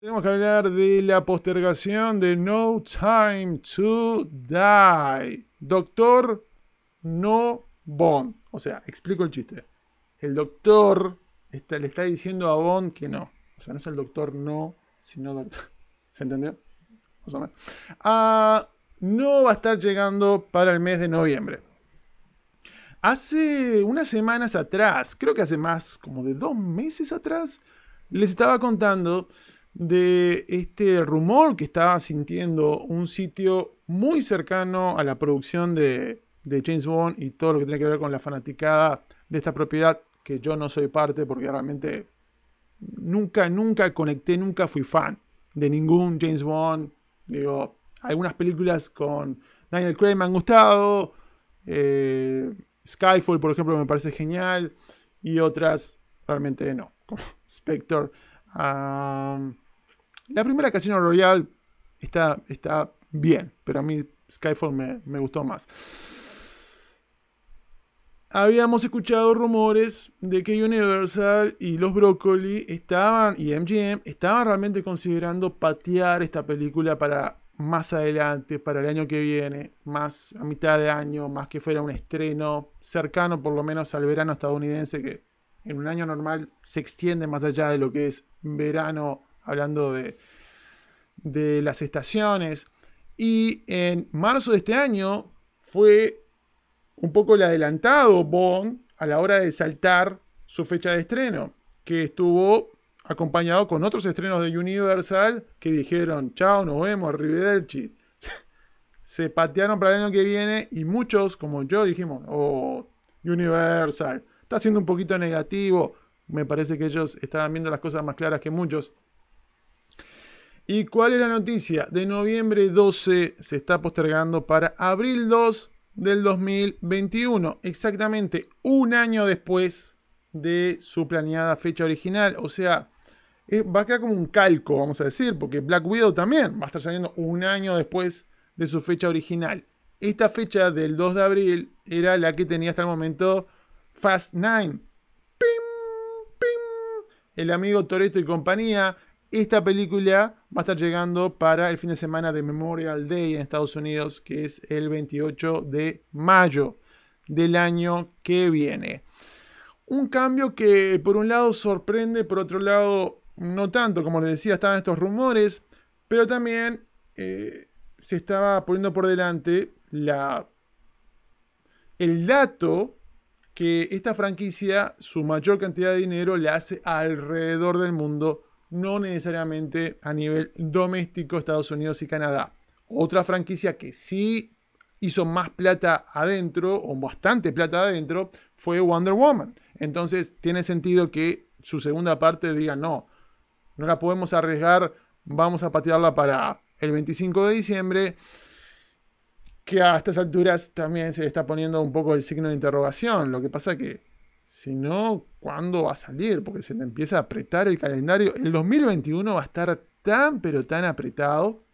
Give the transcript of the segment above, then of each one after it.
Tenemos que hablar de la postergación de No Time to Die. Doctor No Bond. O sea, explico el chiste. El doctor le está diciendo a Bond que no. O sea, no es el doctor no, sino doctor. ¿Se entendió? Más o menos. Ah, no va a estar llegando para el mes de noviembre. Hace unas semanas atrás, creo que hace más como de dos meses atrás, les estaba contando de este rumor que estaba sintiendo un sitio muy cercano a la producción de, James Bond y todo lo que tiene que ver con la fanaticada de esta propiedad, que yo no soy parte porque realmente nunca, nunca conecté, nunca fui fan de ningún James Bond. Digo, algunas películas con Daniel Craig me han gustado, eh, Skyfall, por ejemplo, me parece genial, y otras realmente no, como Spectre. Um, la primera Casino Royale está, está bien, pero a mí Skyfall me, me gustó más. Habíamos escuchado rumores de que Universal y los Broccoli estaban, y MGM, estaban realmente considerando patear esta película para más adelante, para el año que viene, más a mitad de año, más que fuera un estreno cercano por lo menos al verano estadounidense, que en un año normal se extiende más allá de lo que es verano hablando de, las estaciones. Y en marzo de este año fue un poco el adelantado Bond a la hora de saltar su fecha de estreno, que estuvo acompañado con otros estrenos de Universal que dijeron, chao, nos vemos, arrivederci. Se patearon para el año que viene y muchos, como yo, dijimos, oh, Universal, está siendo un poquito negativo. Me parece que ellos estaban viendo las cosas más claras que muchos. ¿Y cuál es la noticia? De noviembre 12 se está postergando para abril 2 del 2021, exactamente un año después de su planeada fecha original. O sea, va a quedar como un calco, vamos a decir, porque Black Widow también va a estar saliendo un año después de su fecha original. Esta fecha del 2 de abril era la que tenía hasta el momento Fast 9. Pim, pim. El amigo Toreto y compañía esta película va a estar llegando para el fin de semana de Memorial Day en Estados Unidos, que es el 28 de mayo del año que viene. Un cambio que por un lado sorprende, por otro lado no tanto, como les decía, estaban estos rumores, pero también eh, se estaba poniendo por delante el dato que esta franquicia, su mayor cantidad de dinero, le hace alrededor del mundo no necesariamente a nivel doméstico Estados Unidos y Canadá. Otra franquicia que sí hizo más plata adentro, o bastante plata adentro, fue Wonder Woman. Entonces tiene sentido que su segunda parte diga, no, no la podemos arriesgar, vamos a patearla para el 25 de diciembre, que a estas alturas también se está poniendo un poco el signo de interrogación. Lo que pasa que si no, ¿cuándo va a salir? Porque se te empieza a apretar el calendario. El 2021 va a estar tan, pero tan apretado.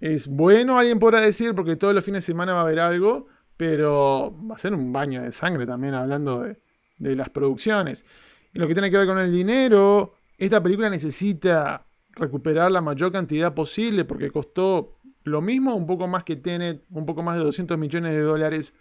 Es bueno, alguien podrá decir, porque todos los fines de semana va a haber algo, pero va a ser un baño de sangre también hablando de, las producciones. Y lo que tiene que ver con el dinero, esta película necesita recuperar la mayor cantidad posible porque costó lo mismo, un poco más que tiene un poco más de 200 millones de dólares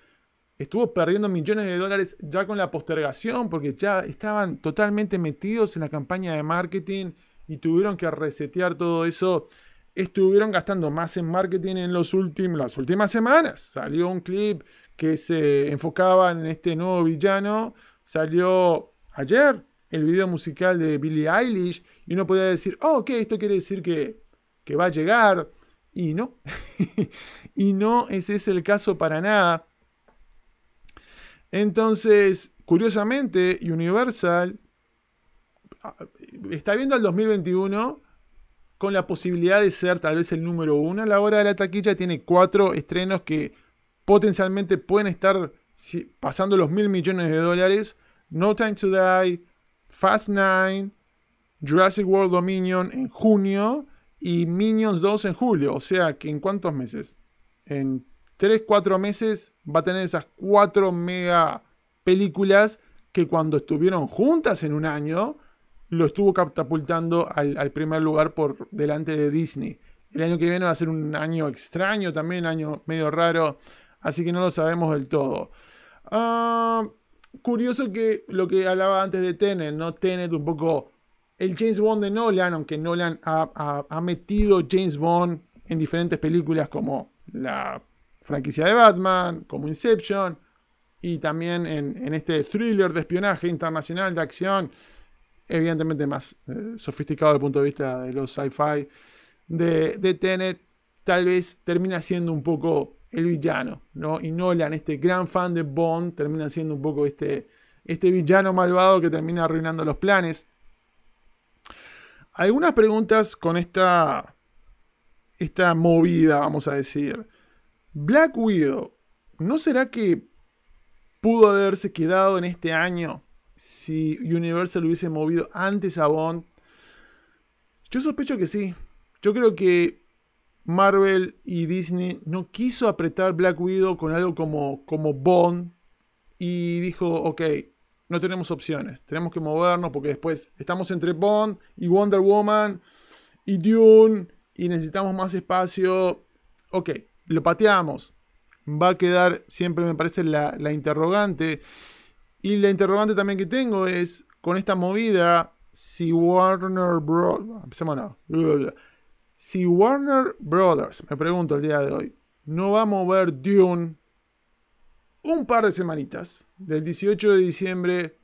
estuvo perdiendo millones de dólares ya con la postergación porque ya estaban totalmente metidos en la campaña de marketing y tuvieron que resetear todo eso. Estuvieron gastando más en marketing en los últimos, las últimas semanas. Salió un clip que se enfocaba en este nuevo villano. Salió ayer el video musical de Billie Eilish y uno podía decir, oh, ok, esto quiere decir que, que va a llegar. Y no, y no ese es el caso para nada. Entonces, curiosamente, Universal ah, está viendo al 2021 con la posibilidad de ser tal vez el número uno a la hora de la taquilla. Tiene cuatro estrenos que potencialmente pueden estar pasando los mil millones de dólares. No Time to Die, Fast Nine, Jurassic World Dominion en junio y Minions 2 en julio. O sea, que en cuántos meses? En Tres, cuatro meses va a tener esas cuatro mega películas que cuando estuvieron juntas en un año, lo estuvo catapultando al, primer lugar por delante de Disney. El año que viene va a ser un año extraño también, año medio raro, así que no lo sabemos del todo. Ah, curioso que lo que hablaba antes de Tenet, ¿no? Tenet un poco el James Bond de Nolan, aunque Nolan ha, ha metido James Bond en diferentes películas como la franquicia de Batman, como Inception, y también en, este thriller de espionaje internacional de acción, evidentemente más eh, sofisticado desde el punto de vista de los sci-fi de, de Tenet, tal vez termina siendo un poco el villano, ¿no? Y Nolan, este gran fan de Bond, termina siendo un poco este, este villano malvado que termina arruinando los planes. Algunas preguntas con esta, esta movida, vamos a decir. Black Widow, ¿no será que pudo haberse quedado en este año si Universal hubiese movido antes a Bond? Yo sospecho que sí. Yo creo que Marvel y Disney no quiso apretar Black Widow con algo como, como Bond y dijo, ok, no tenemos opciones, tenemos que movernos porque después estamos entre Bond y Wonder Woman y Dune y necesitamos más espacio. Ok, lo pateamos. Va a quedar siempre, me parece, la, interrogante. Y la interrogante también que tengo es, con esta movida, si Warner Bros. Empecemos Si Warner Brothers, me pregunto el día de hoy, no va a mover Dune un par de semanitas, del 18 de diciembre,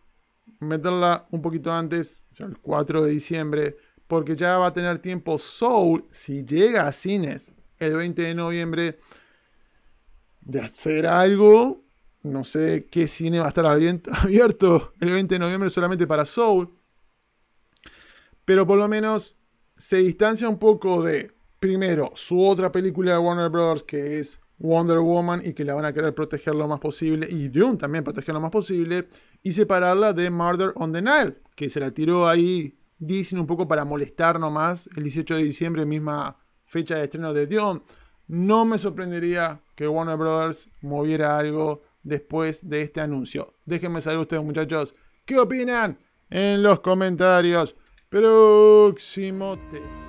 meterla un poquito antes, el 4 de diciembre, porque ya va a tener tiempo Soul, si llega a cines, el 20 de noviembre de hacer algo. No sé qué cine va a estar abierto el 20 de noviembre solamente para Soul. Pero por lo menos se distancia un poco de, primero, su otra película de Warner Bros. que es Wonder Woman y que la van a querer proteger lo más posible. Y Dune también proteger lo más posible. Y separarla de Murder on the Nile, que se la tiró ahí Disney un poco para molestar nomás el 18 de diciembre, misma fecha de estreno de Dion, No me sorprendería que Warner Brothers moviera algo después de este anuncio. Déjenme saber ustedes, muchachos, qué opinan en los comentarios. Próximo tema.